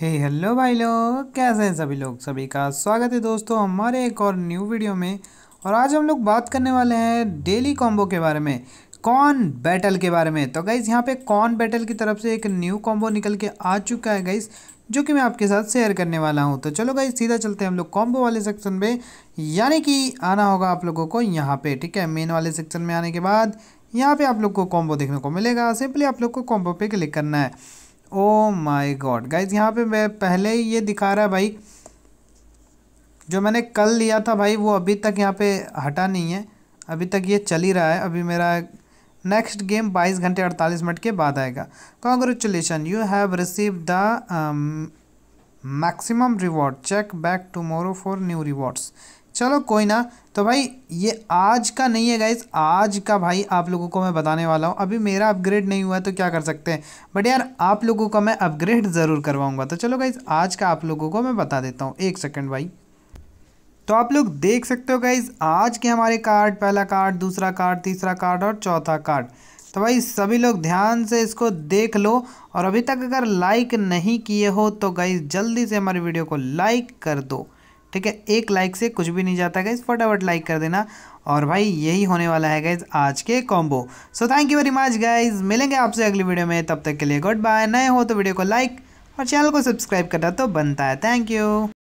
हे hello भाई लोग कैसे हैं सभी लोग सभी का स्वागत है दोस्तों हमारे एक और न्यू वीडियो में और आज हम लोग बात करने वाले हैं डेली कॉम्बो के बारे में कौन बैटल के बारे में तो गाइज़ यहाँ पे कौन बैटल की तरफ से एक न्यू कॉम्बो निकल के आ चुका है गाइज़ जो कि मैं आपके साथ शेयर करने वाला हूँ तो चलो गाइज सीधा चलते हैं हम लोग कॉम्बो वाले सेक्शन में यानी कि आना होगा आप लोगों को यहाँ पे ठीक है मेन वाले सेक्शन में आने के बाद यहाँ पे आप लोग को कॉम्बो देखने को मिलेगा सिंपली आप लोग को कॉम्बो पे क्लिक करना है ओ माय गॉड गाइज यहाँ पे मैं पहले ही ये दिखा रहा है भाई जो मैंने कल लिया था भाई वो अभी तक यहाँ पे हटा नहीं है अभी तक ये चल ही रहा है अभी मेरा नेक्स्ट गेम 22 घंटे 48 मिनट के बाद आएगा congratulation you have receive the maximum reward check back tomorrow for new rewards चलो कोई ना तो भाई ये आज का नहीं है गाइज आज का भाई आप लोगों को मैं बताने वाला हूँ अभी मेरा अपग्रेड नहीं हुआ है तो क्या कर सकते हैं बट यार आप लोगों का मैं अपग्रेड ज़रूर करवाऊँगा तो चलो गाइज आज का आप लोगों को मैं बता देता हूँ एक सेकेंड भाई तो आप लोग देख सकते हो गाइज आज के हमारे कार्ड पहला कार्ड दूसरा कार्ड तीसरा कार्ड और चौथा कार्ड तो भाई सभी लोग ध्यान से इसको देख लो और अभी तक अगर लाइक नहीं किए हो तो गाइज जल्दी से हमारे वीडियो को लाइक कर दो ठीक है एक लाइक से कुछ भी नहीं जाता गाइज फटाफट लाइक कर देना और भाई यही होने वाला है गाइज आज के combo so thank you very much guys मिलेंगे आपसे अगली वीडियो में तब तक के लिए गुड बाय नए हो तो वीडियो को लाइक और चैनल को सब्सक्राइब करना तो बनता है थैंक यू